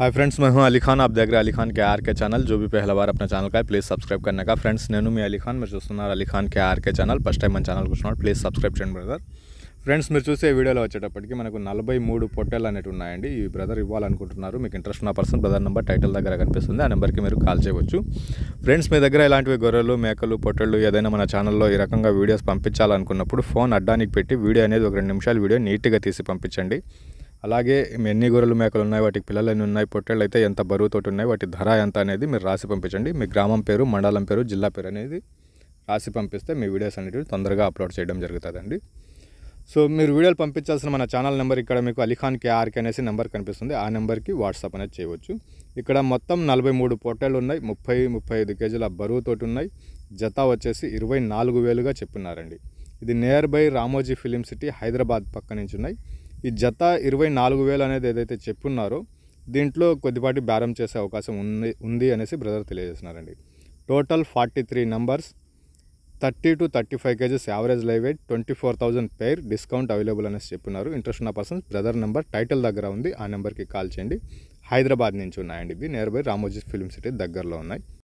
hi friends మేము అలీ ఖాన్ ఆప్ దగ్గర అలీ ఖాన్ ఆర్కే ఛానల్ జో బీ పహల బార్ అప్న ఛానల్ కా ప్లీజ్ సబ్స్క్రైబ్ కన్నాక ఫ్రెండ్స్ నేను మీ అలీ ఖాన్ మీరు చూస్తున్నారు అలీ ఖాన్ కేఆర్కే ఛానల్ ఫస్ట్ టైం మన ఛానల్ కూర్చున్నాడు ప్లీజ్ సబ్స్క్రైబ్ చేయండి బ్రదర్ ఫ్రెండ్స్ మీరు చూసే వీడియోలో వచ్చేటప్పటికి మనకు నలభై మూడు పొట్టెలు అనేవి ఉన్నాయండి ఈ బ్రదర్ ఇవ్వాలనుకుంటున్నారు మీకు ఇంట్రెస్ట్ ఉన్న పర్సన్ బ్రదర్ నెంబర్ టైటిల్ దగ్గర కనిపిస్తుంది ఆ నెంబర్కి మీరు కాల్ చేయవచ్చు ఫ్రెండ్స్ మీ దగ్గర ఇలాంటివి గొర్రెలు మేకలు పొట్టెళ్ళు ఏదైనా మన ఛానల్లో ఈ రకంగా వీడియోస్ పంపించాలనుకున్నప్పుడు ఫోన్ అడ్డానికి పెట్టి వీడియో అనేది ఒక రెండు నిమిషాలు వీడియో నీట్గా తీసి పంపించండి అలాగే ఎన్ని గొర్రెలు మేకలు ఉన్నాయి వాటికి పిల్లలు ఎన్ని ఉన్నాయి పొట్టేళ్ళు అయితే ఎంత బరువుతోటి ఉన్నాయి వాటి ధర ఎంత అనేది మీరు రాసి పంపించండి మీ గ్రామం పేరు మండలం పేరు జిల్లా పేరు అనేది రాసి పంపిస్తే మీ వీడియోస్ అనేటివి తొందరగా అప్లోడ్ చేయడం జరుగుతుందండి సో మీరు వీడియోలు పంపించాల్సిన మన ఛానల్ నెంబర్ ఇక్కడ మీకు అలీఖాన్ కేఆర్కే అనేసి నెంబర్ కనిపిస్తుంది ఆ నెంబర్కి వాట్సాప్ అనేది చేయవచ్చు ఇక్కడ మొత్తం నలభై మూడు పొట్టేళ్ళు ఉన్నాయి ముప్పై ముప్పై ఐదు కేజీల బరువుతోటి ఉన్నాయి జత వచ్చేసి ఇరవై నాలుగు వేలుగా చెప్పున్నారండి ఇది near by Ramoji film city Hyderabad పక్క నుంచి ఉన్నాయి ఈ జత ఇరవై నాలుగు వేలు అనేది ఏదైతే చెప్పున్నారో దీంట్లో కొద్దిపాటి బ్యారం చేసే అవకాశం ఉంది ఉంది అనేసి బ్రదర్ తెలియజేస్తున్నారండి total forty three numbers thirty to thirty five kgs average live weight twenty four thousand per discount available అనేసి చెప్పున్నారు ఇంట్రెస్ట్ ఉన్న పర్సన్స్ బ్రదర్ నెంబర్ టైటిల్ దగ్గర ఉంది ఆ నెంబర్కి కాల్ చేయండి హైదరాబాద్ నుంచి ఉన్నాయండి ఇవి near by Ramoji film city దగ్గరలో ఉన్నాయి